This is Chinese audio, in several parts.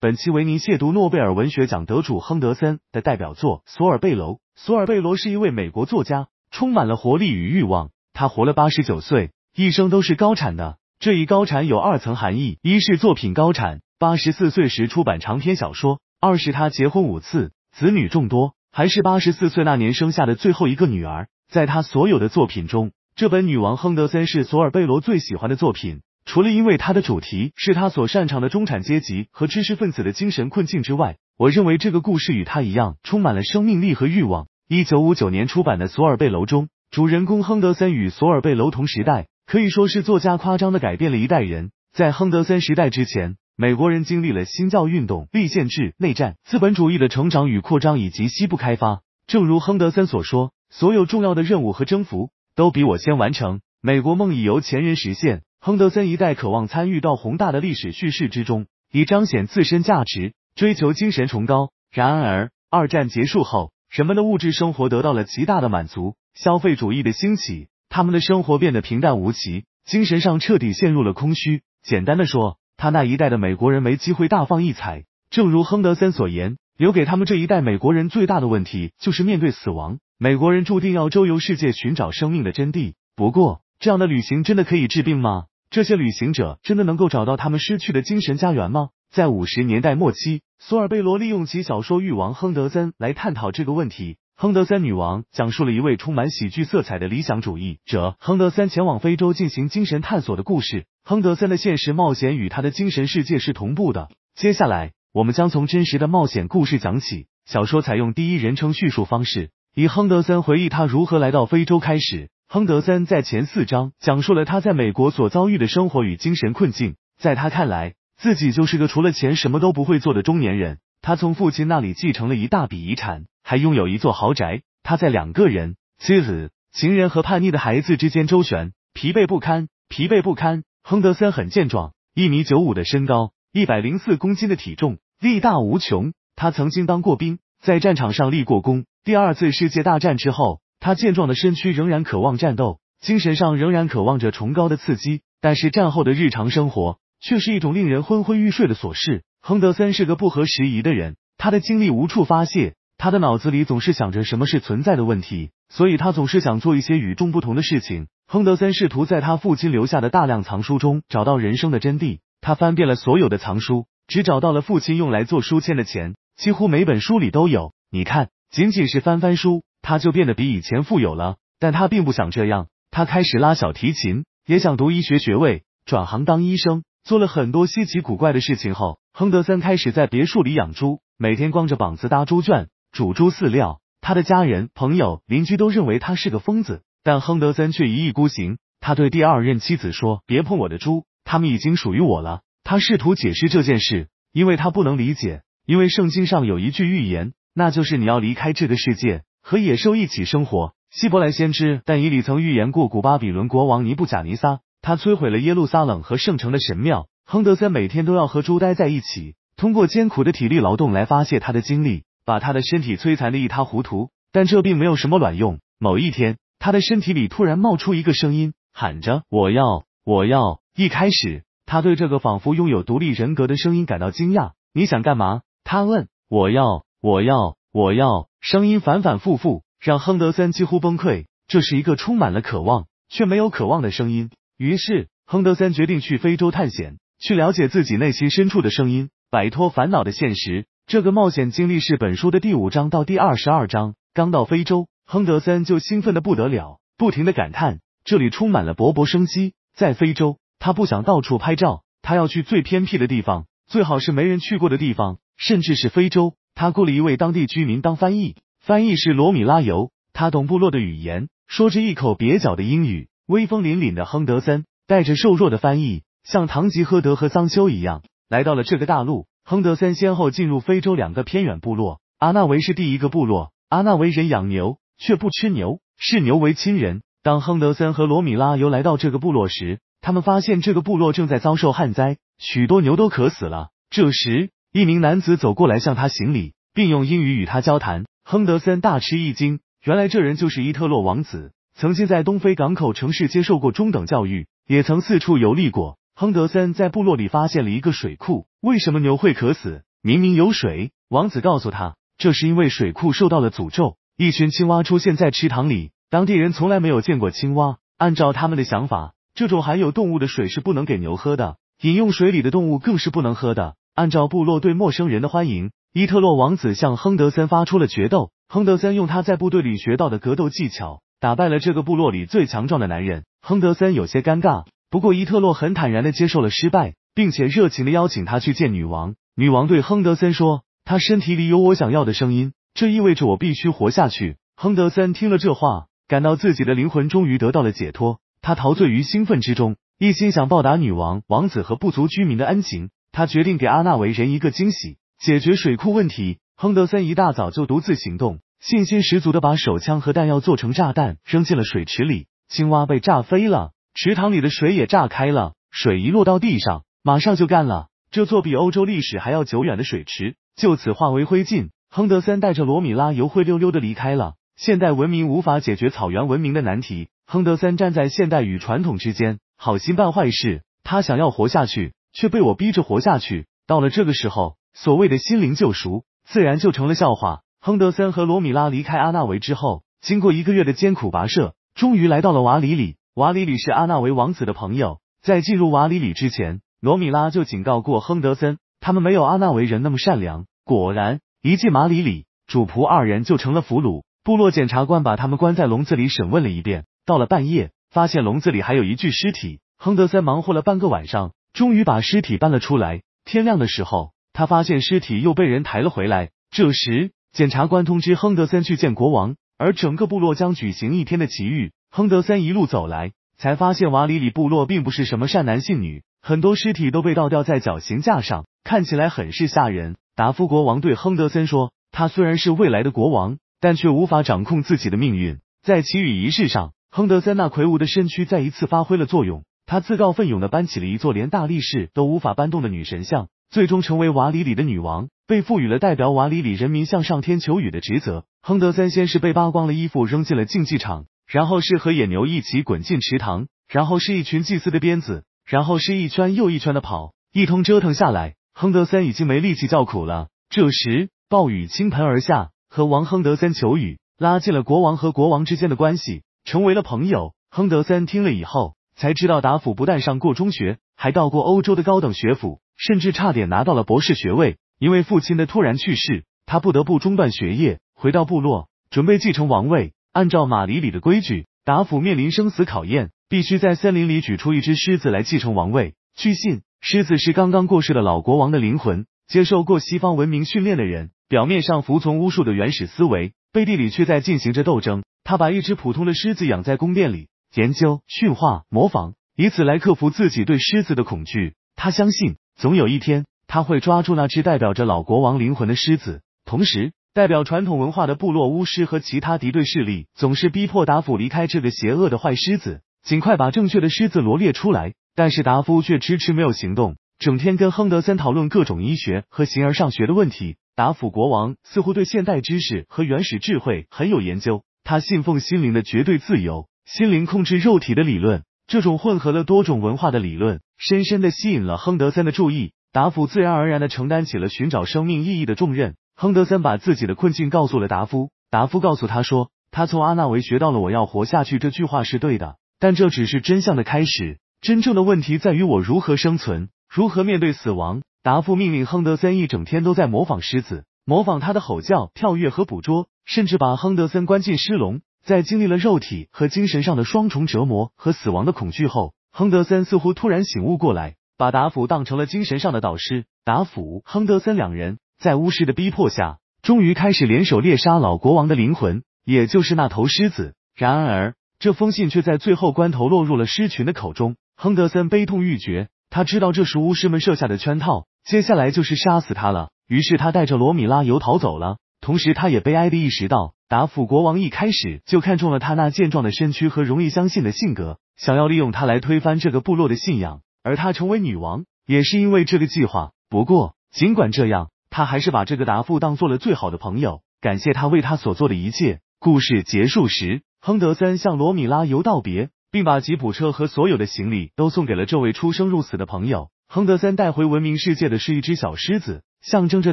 本期为您解读诺贝尔文学奖得主亨德森的代表作《索尔贝楼》。索尔贝罗是一位美国作家，充满了活力与欲望。他活了八十九岁，一生都是高产的。这一高产有二层含义：一是作品高产，八十四岁时出版长篇小说；二是他结婚五次，子女众多，还是八十四岁那年生下的最后一个女儿。在他所有的作品中，这本《女王亨德森》是索尔贝罗最喜欢的作品。除了因为它的主题是他所擅长的中产阶级和知识分子的精神困境之外，我认为这个故事与他一样充满了生命力和欲望。一九五九年出版的《索尔贝楼》中，主人公亨德森与索尔贝楼同时代，可以说是作家夸张的改变了一代人。在亨德森时代之前，美国人经历了新教运动、立宪制、内战、资本主义的成长与扩张以及西部开发。正如亨德森所说：“所有重要的任务和征服都比我先完成，美国梦已由前人实现。”亨德森一代渴望参与到宏大的历史叙事之中，以彰显自身价值，追求精神崇高。然而，二战结束后，人们的物质生活得到了极大的满足，消费主义的兴起，他们的生活变得平淡无奇，精神上彻底陷入了空虚。简单的说，他那一代的美国人没机会大放异彩。正如亨德森所言，留给他们这一代美国人最大的问题就是面对死亡。美国人注定要周游世界，寻找生命的真谛。不过，这样的旅行真的可以治病吗？这些旅行者真的能够找到他们失去的精神家园吗？在五十年代末期，索尔贝罗利用其小说《欲王亨德森》来探讨这个问题。亨德森女王讲述了一位充满喜剧色彩的理想主义者亨德森前往非洲进行精神探索的故事。亨德森的现实冒险与他的精神世界是同步的。接下来，我们将从真实的冒险故事讲起。小说采用第一人称叙述方式，以亨德森回忆他如何来到非洲开始。亨德森在前四章讲述了他在美国所遭遇的生活与精神困境。在他看来，自己就是个除了钱什么都不会做的中年人。他从父亲那里继承了一大笔遗产，还拥有一座豪宅。他在两个人、妻子、情人和叛逆的孩子之间周旋，疲惫不堪，疲惫不堪。亨德森很健壮，一米九五的身高，一百零四公斤的体重，力大无穷。他曾经当过兵，在战场上立过功。第二次世界大战之后。他健壮的身躯仍然渴望战斗，精神上仍然渴望着崇高的刺激，但是战后的日常生活却是一种令人昏昏欲睡的琐事。亨德森是个不合时宜的人，他的精力无处发泄，他的脑子里总是想着什么是存在的问题，所以他总是想做一些与众不同的事情。亨德森试图在他父亲留下的大量藏书中找到人生的真谛，他翻遍了所有的藏书，只找到了父亲用来做书签的钱，几乎每本书里都有。你看，仅仅是翻翻书。他就变得比以前富有了，但他并不想这样。他开始拉小提琴，也想读医学学位，转行当医生。做了很多稀奇古怪的事情后，亨德森开始在别墅里养猪，每天光着膀子搭猪圈，煮猪饲料。他的家人、朋友、邻居都认为他是个疯子，但亨德森却一意孤行。他对第二任妻子说：“别碰我的猪，他们已经属于我了。”他试图解释这件事，因为他不能理解，因为圣经上有一句预言，那就是你要离开这个世界。和野兽一起生活，希伯来先知但以理曾预言过古巴比伦国王尼布贾尼撒，他摧毁了耶路撒冷和圣城的神庙。亨德森每天都要和猪待在一起，通过艰苦的体力劳动来发泄他的精力，把他的身体摧残的一塌糊涂。但这并没有什么卵用。某一天，他的身体里突然冒出一个声音，喊着：“我要，我要！”一开始，他对这个仿佛拥有独立人格的声音感到惊讶。“你想干嘛？”他问。“我要，我要。”我要声音反反复复，让亨德森几乎崩溃。这是一个充满了渴望却没有渴望的声音。于是，亨德森决定去非洲探险，去了解自己内心深处的声音，摆脱烦恼的现实。这个冒险经历是本书的第五章到第二十二章。刚到非洲，亨德森就兴奋的不得了，不停的感叹这里充满了勃勃生机。在非洲，他不想到处拍照，他要去最偏僻的地方，最好是没人去过的地方，甚至是非洲。他雇了一位当地居民当翻译，翻译是罗米拉尤，他懂部落的语言，说着一口蹩脚的英语。威风凛凛的亨德森带着瘦弱的翻译，像唐吉诃德和桑丘一样，来到了这个大陆。亨德森先后进入非洲两个偏远部落，阿纳维是第一个部落。阿纳维人养牛，却不吃牛，视牛为亲人。当亨德森和罗米拉尤来到这个部落时，他们发现这个部落正在遭受旱灾，许多牛都渴死了。这时，一名男子走过来向他行礼，并用英语与他交谈。亨德森大吃一惊，原来这人就是伊特洛王子。曾经在东非港口城市接受过中等教育，也曾四处游历过。亨德森在部落里发现了一个水库，为什么牛会渴死？明明有水。王子告诉他，这是因为水库受到了诅咒。一群青蛙出现在池塘里，当地人从来没有见过青蛙。按照他们的想法，这种含有动物的水是不能给牛喝的，饮用水里的动物更是不能喝的。按照部落对陌生人的欢迎，伊特洛王子向亨德森发出了决斗。亨德森用他在部队里学到的格斗技巧打败了这个部落里最强壮的男人。亨德森有些尴尬，不过伊特洛很坦然的接受了失败，并且热情的邀请他去见女王。女王对亨德森说：“他身体里有我想要的声音，这意味着我必须活下去。”亨德森听了这话，感到自己的灵魂终于得到了解脱，他陶醉于兴奋之中，一心想报答女王、王子和部族居民的恩情。他决定给阿纳维人一个惊喜，解决水库问题。亨德森一大早就独自行动，信心十足的把手枪和弹药做成炸弹，扔进了水池里。青蛙被炸飞了，池塘里的水也炸开了。水一落到地上，马上就干了。这座比欧洲历史还要久远的水池就此化为灰烬。亨德森带着罗米拉游灰溜溜的离开了。现代文明无法解决草原文明的难题。亨德森站在现代与传统之间，好心办坏事。他想要活下去。却被我逼着活下去。到了这个时候，所谓的心灵救赎，自然就成了笑话。亨德森和罗米拉离开阿纳维之后，经过一个月的艰苦跋涉，终于来到了瓦里里。瓦里里是阿纳维王子的朋友。在进入瓦里里之前，罗米拉就警告过亨德森，他们没有阿纳维人那么善良。果然，一进马里里，主仆二人就成了俘虏。部落检察官把他们关在笼子里审问了一遍。到了半夜，发现笼子里还有一具尸体。亨德森忙活了半个晚上。终于把尸体搬了出来。天亮的时候，他发现尸体又被人抬了回来。这时，检察官通知亨德森去见国王，而整个部落将举行一天的奇遇。亨德森一路走来，才发现瓦里里部落并不是什么善男信女，很多尸体都被倒吊在绞刑架上，看起来很是吓人。达夫国王对亨德森说：“他虽然是未来的国王，但却无法掌控自己的命运。”在奇遇仪式上，亨德森那魁梧的身躯再一次发挥了作用。他自告奋勇的搬起了一座连大力士都无法搬动的女神像，最终成为瓦里里的女王，被赋予了代表瓦里里人民向上天求雨的职责。亨德森先是被扒光了衣服扔进了竞技场，然后是和野牛一起滚进池塘，然后是一群祭司的鞭子，然后是一圈又一圈的跑，一通折腾下来，亨德森已经没力气叫苦了。这时暴雨倾盆而下，和王亨德森求雨拉近了国王和国王之间的关系，成为了朋友。亨德森听了以后。才知道达甫不但上过中学，还到过欧洲的高等学府，甚至差点拿到了博士学位。因为父亲的突然去世，他不得不中断学业，回到部落，准备继承王位。按照马里里的规矩，达甫面临生死考验，必须在森林里举出一只狮子来继承王位。据信，狮子是刚刚过世的老国王的灵魂。接受过西方文明训练的人，表面上服从巫术的原始思维，背地里却在进行着斗争。他把一只普通的狮子养在宫殿里。研究、驯化、模仿，以此来克服自己对狮子的恐惧。他相信，总有一天他会抓住那只代表着老国王灵魂的狮子。同时，代表传统文化的部落巫师和其他敌对势力总是逼迫达夫离开这个邪恶的坏狮子，尽快把正确的狮子罗列出来。但是达夫却迟迟没有行动，整天跟亨德森讨论各种医学和形而上学的问题。达夫国王似乎对现代知识和原始智慧很有研究，他信奉心灵的绝对自由。心灵控制肉体的理论，这种混合了多种文化的理论，深深的吸引了亨德森的注意。达夫自然而然的承担起了寻找生命意义的重任。亨德森把自己的困境告诉了达夫，达夫告诉他说：“他从阿纳维学到了‘我要活下去’这句话是对的，但这只是真相的开始。真正的问题在于我如何生存，如何面对死亡。”达夫命令亨德森一整天都在模仿狮子，模仿他的吼叫、跳跃和捕捉，甚至把亨德森关进狮笼。在经历了肉体和精神上的双重折磨和死亡的恐惧后，亨德森似乎突然醒悟过来，把达芙当成了精神上的导师。达芙，亨德森两人在巫师的逼迫下，终于开始联手猎杀老国王的灵魂，也就是那头狮子。然而，这封信却在最后关头落入了狮群的口中。亨德森悲痛欲绝，他知道这是巫师们设下的圈套，接下来就是杀死他了。于是他带着罗米拉游逃走了，同时他也悲哀地意识到。达夫国王一开始就看中了他那健壮的身躯和容易相信的性格，想要利用他来推翻这个部落的信仰。而他成为女王也是因为这个计划。不过，尽管这样，他还是把这个达复当做了最好的朋友，感谢他为他所做的一切。故事结束时，亨德森向罗米拉游道别，并把吉普车和所有的行李都送给了这位出生入死的朋友。亨德森带回文明世界的是一只小狮子，象征着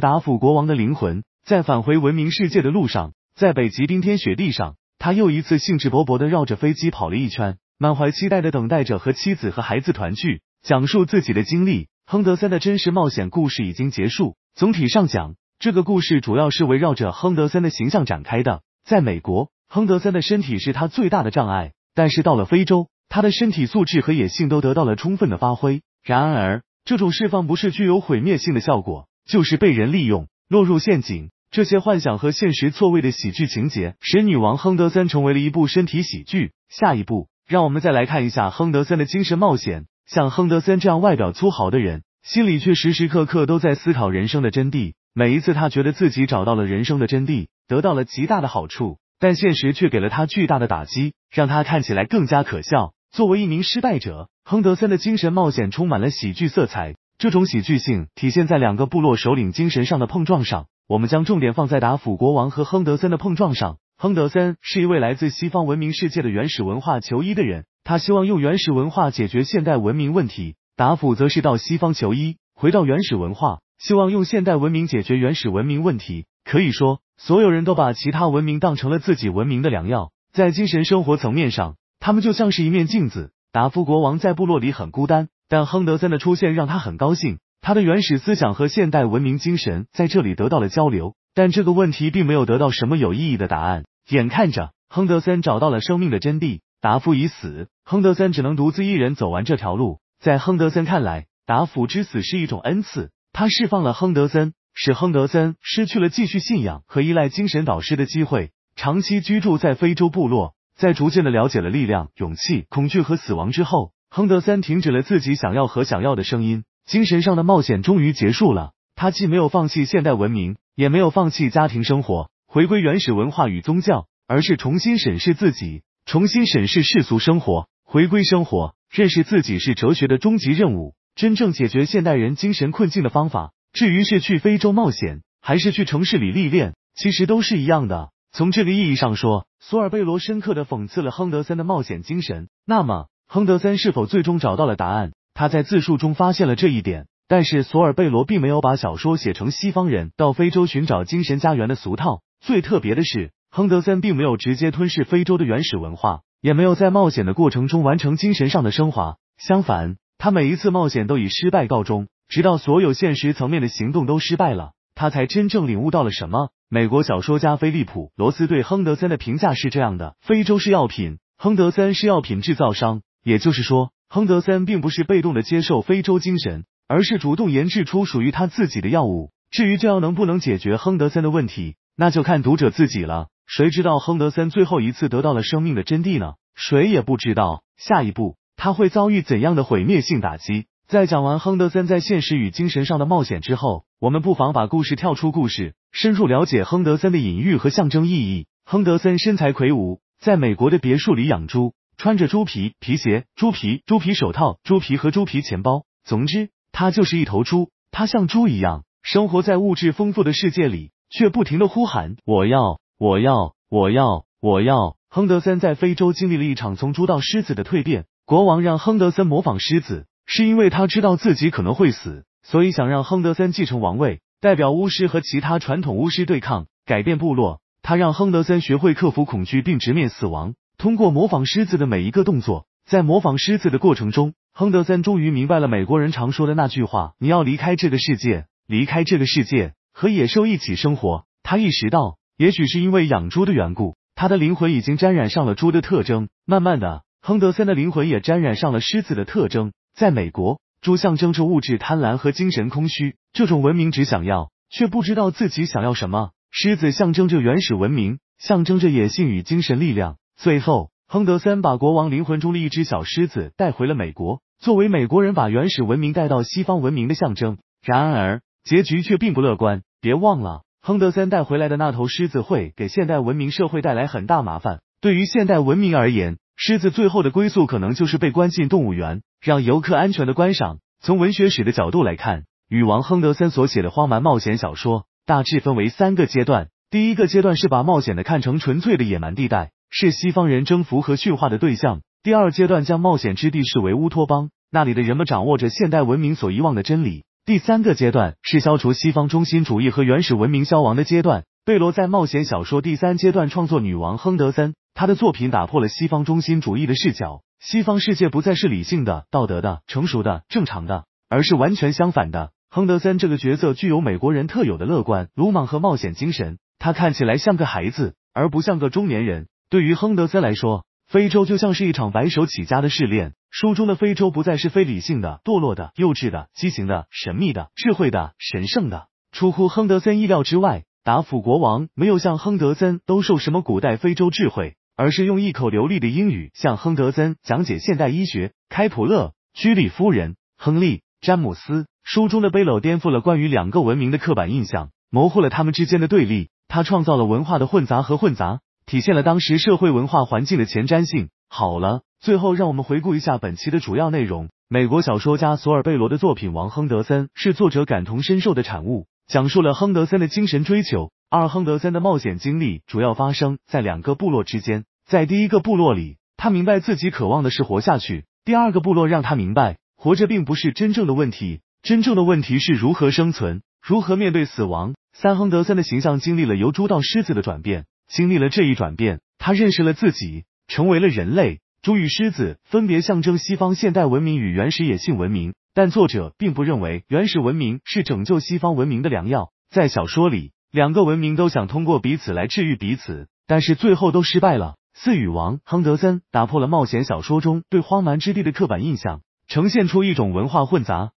达夫国王的灵魂。在返回文明世界的路上。在北极冰天雪地上，他又一次兴致勃勃地绕着飞机跑了一圈，满怀期待地等待着和妻子和孩子团聚，讲述自己的经历。亨德森的真实冒险故事已经结束。总体上讲，这个故事主要是围绕着亨德森的形象展开的。在美国，亨德森的身体是他最大的障碍，但是到了非洲，他的身体素质和野性都得到了充分的发挥。然而，这种释放不是具有毁灭性的效果，就是被人利用，落入陷阱。这些幻想和现实错位的喜剧情节，使女王亨德森成为了一部身体喜剧。下一部，让我们再来看一下亨德森的精神冒险。像亨德森这样外表粗豪的人，心里却时时刻刻都在思考人生的真谛。每一次他觉得自己找到了人生的真谛，得到了极大的好处，但现实却给了他巨大的打击，让他看起来更加可笑。作为一名失败者，亨德森的精神冒险充满了喜剧色彩。这种喜剧性体现在两个部落首领精神上的碰撞上。我们将重点放在达夫国王和亨德森的碰撞上。亨德森是一位来自西方文明世界的原始文化求医的人，他希望用原始文化解决现代文明问题。达夫则是到西方求医，回到原始文化，希望用现代文明解决原始文明问题。可以说，所有人都把其他文明当成了自己文明的良药，在精神生活层面上，他们就像是一面镜子。达夫国王在部落里很孤单，但亨德森的出现让他很高兴。他的原始思想和现代文明精神在这里得到了交流，但这个问题并没有得到什么有意义的答案。眼看着亨德森找到了生命的真谛，达夫已死，亨德森只能独自一人走完这条路。在亨德森看来，达夫之死是一种恩赐，他释放了亨德森，使亨德森失去了继续信仰和依赖精神导师的机会。长期居住在非洲部落，在逐渐的了解了力量、勇气、恐惧和死亡之后，亨德森停止了自己想要和想要的声音。精神上的冒险终于结束了，他既没有放弃现代文明，也没有放弃家庭生活，回归原始文化与宗教，而是重新审视自己，重新审视世俗生活，回归生活，认识自己是哲学的终极任务，真正解决现代人精神困境的方法。至于是去非洲冒险，还是去城市里历练，其实都是一样的。从这个意义上说，索尔贝罗深刻的讽刺了亨德森的冒险精神。那么，亨德森是否最终找到了答案？他在自述中发现了这一点，但是索尔贝罗并没有把小说写成西方人到非洲寻找精神家园的俗套。最特别的是，亨德森并没有直接吞噬非洲的原始文化，也没有在冒险的过程中完成精神上的升华。相反，他每一次冒险都以失败告终，直到所有现实层面的行动都失败了，他才真正领悟到了什么。美国小说家菲利普·罗斯对亨德森的评价是这样的：非洲是药品，亨德森是药品制造商。也就是说。亨德森并不是被动地接受非洲精神，而是主动研制出属于他自己的药物。至于这样能不能解决亨德森的问题，那就看读者自己了。谁知道亨德森最后一次得到了生命的真谛呢？谁也不知道。下一步他会遭遇怎样的毁灭性打击？在讲完亨德森在现实与精神上的冒险之后，我们不妨把故事跳出故事，深入了解亨德森的隐喻和象征意义。亨德森身材魁梧，在美国的别墅里养猪。穿着猪皮皮鞋、猪皮、猪皮手套、猪皮和猪皮钱包。总之，他就是一头猪。他像猪一样生活在物质丰富的世界里，却不停的呼喊：“我要，我要，我要，我要。”亨德森在非洲经历了一场从猪到狮子的蜕变。国王让亨德森模仿狮子，是因为他知道自己可能会死，所以想让亨德森继承王位，代表巫师和其他传统巫师对抗，改变部落。他让亨德森学会克服恐惧，并直面死亡。通过模仿狮子的每一个动作，在模仿狮子的过程中，亨德森终于明白了美国人常说的那句话：“你要离开这个世界，离开这个世界，和野兽一起生活。”他意识到，也许是因为养猪的缘故，他的灵魂已经沾染上了猪的特征。慢慢的，亨德森的灵魂也沾染上了狮子的特征。在美国，猪象征着物质贪婪和精神空虚，这种文明只想要，却不知道自己想要什么。狮子象征着原始文明，象征着野性与精神力量。最后，亨德森把国王灵魂中的一只小狮子带回了美国，作为美国人把原始文明带到西方文明的象征。然而，结局却并不乐观。别忘了，亨德森带回来的那头狮子会给现代文明社会带来很大麻烦。对于现代文明而言，狮子最后的归宿可能就是被关进动物园，让游客安全的观赏。从文学史的角度来看，女王亨德森所写的荒蛮冒险小说大致分为三个阶段。第一个阶段是把冒险的看成纯粹的野蛮地带。是西方人征服和驯化的对象。第二阶段将冒险之地视为乌托邦，那里的人们掌握着现代文明所遗忘的真理。第三个阶段是消除西方中心主义和原始文明消亡的阶段。贝罗在冒险小说第三阶段创作女王亨德森，他的作品打破了西方中心主义的视角。西方世界不再是理性的、道德的、成熟的、正常的，而是完全相反的。亨德森这个角色具有美国人特有的乐观、鲁莽和冒险精神，他看起来像个孩子，而不像个中年人。对于亨德森来说，非洲就像是一场白手起家的试炼。书中的非洲不再是非理性的、堕落的、幼稚的、畸形的、神秘的、智慧的、神圣的。出乎亨德森意料之外，达甫国王没有向亨德森兜售什么古代非洲智慧，而是用一口流利的英语向亨德森讲解现代医学。开普勒、居里夫人、亨利、詹姆斯。书中的背篓颠覆了关于两个文明的刻板印象，模糊了他们之间的对立，他创造了文化的混杂和混杂。体现了当时社会文化环境的前瞻性。好了，最后让我们回顾一下本期的主要内容。美国小说家索尔贝罗的作品《王亨德森》是作者感同身受的产物，讲述了亨德森的精神追求。二、亨德森的冒险经历主要发生在两个部落之间，在第一个部落里，他明白自己渴望的是活下去；第二个部落让他明白，活着并不是真正的问题，真正的问题是如何生存，如何面对死亡。三、亨德森的形象经历了由猪到狮子的转变。经历了这一转变，他认识了自己，成为了人类。猪与狮子分别象征西方现代文明与原始野性文明，但作者并不认为原始文明是拯救西方文明的良药。在小说里，两个文明都想通过彼此来治愈彼此，但是最后都失败了。四羽王亨德森打破了冒险小说中对荒蛮之地的刻板印象，呈现出一种文化混杂。